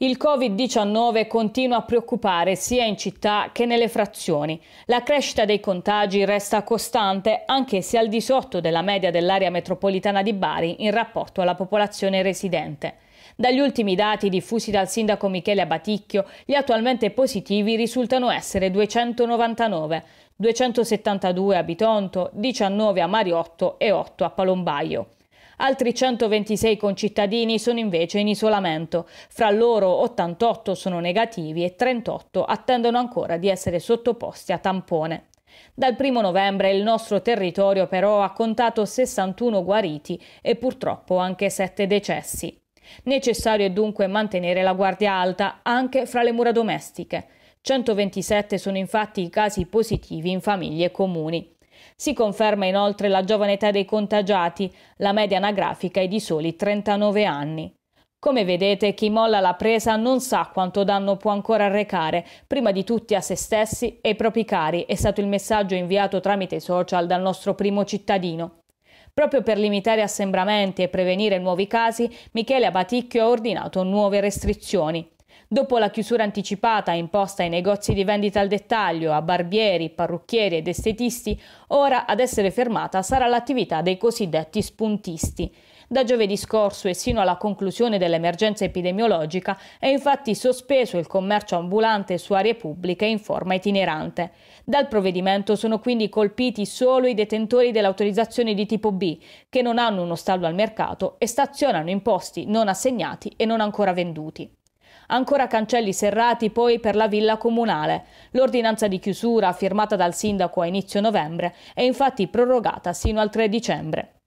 Il Covid-19 continua a preoccupare sia in città che nelle frazioni. La crescita dei contagi resta costante anche se al di sotto della media dell'area metropolitana di Bari in rapporto alla popolazione residente. Dagli ultimi dati diffusi dal sindaco Michele Abaticchio, gli attualmente positivi risultano essere 299, 272 a Bitonto, 19 a Mariotto e 8 a Palombaio. Altri 126 concittadini sono invece in isolamento. Fra loro 88 sono negativi e 38 attendono ancora di essere sottoposti a tampone. Dal 1 novembre il nostro territorio però ha contato 61 guariti e purtroppo anche 7 decessi. Necessario è dunque mantenere la guardia alta anche fra le mura domestiche. 127 sono infatti i casi positivi in famiglie comuni. Si conferma inoltre la giovane età dei contagiati, la media anagrafica è di soli 39 anni. Come vedete, chi molla la presa non sa quanto danno può ancora arrecare, prima di tutti a se stessi e ai propri cari, è stato il messaggio inviato tramite social dal nostro primo cittadino. Proprio per limitare assembramenti e prevenire nuovi casi, Michele Abaticchio ha ordinato nuove restrizioni. Dopo la chiusura anticipata imposta ai negozi di vendita al dettaglio, a barbieri, parrucchieri ed estetisti, ora ad essere fermata sarà l'attività dei cosiddetti spuntisti. Da giovedì scorso e sino alla conclusione dell'emergenza epidemiologica è infatti sospeso il commercio ambulante su aree pubbliche in forma itinerante. Dal provvedimento sono quindi colpiti solo i detentori dell'autorizzazione di tipo B, che non hanno uno stallo al mercato e stazionano in posti non assegnati e non ancora venduti. Ancora cancelli serrati poi per la villa comunale. L'ordinanza di chiusura firmata dal sindaco a inizio novembre è infatti prorogata sino al 3 dicembre.